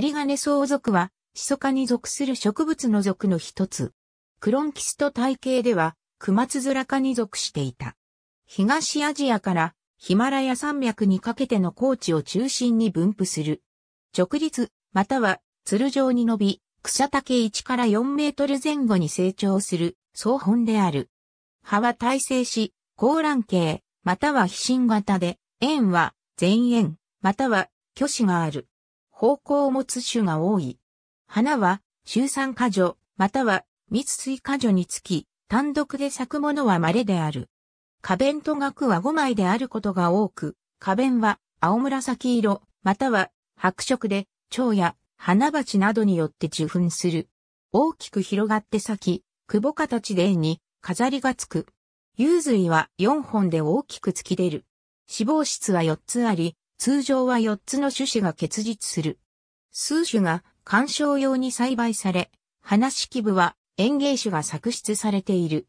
ガ金相続は、シソ科に属する植物の属の一つ。クロンキスト体系では、クマツズラ科に属していた。東アジアからヒマラヤ山脈にかけての高地を中心に分布する。直立、または、鶴状に伸び、草丈1から4メートル前後に成長する、草本である。葉は耐性し、高卵形、または飛信型で、円は前円、または巨子がある。方向を持つ種が多い。花は、周産果樹、または密水果樹につき、単独で咲くものは稀である。花弁と額は5枚であることが多く、花弁は青紫色、または白色で、蝶や花鉢などによって受粉する。大きく広がって咲き、窪形でに飾りがつく。幽髄は4本で大きく突き出る。脂肪質は4つあり、通常は4つの種子が結実する。数種が観賞用に栽培され、花式部は園芸種が作出されている。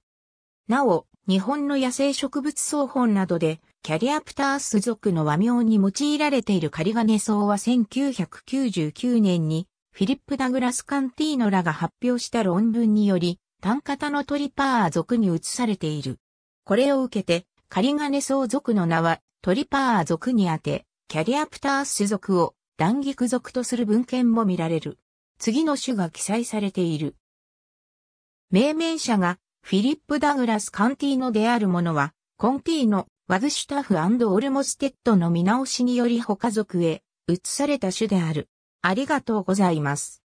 なお、日本の野生植物草本などで、キャリアプタース属の和名に用いられているカリガネ草は1999年に、フィリップ・ダグラス・カンティーノらが発表した論文により、単型のトリパー属に移されている。これを受けて、カリガネ草属の名はトリパー属にあて、キャリアプタース種族を断菊族とする文献も見られる。次の種が記載されている。命名者がフィリップ・ダグラス・カンティーノであるものは、コンティーノ、ワズシュタフオルモステッドの見直しにより他族へ移された種である。ありがとうございます。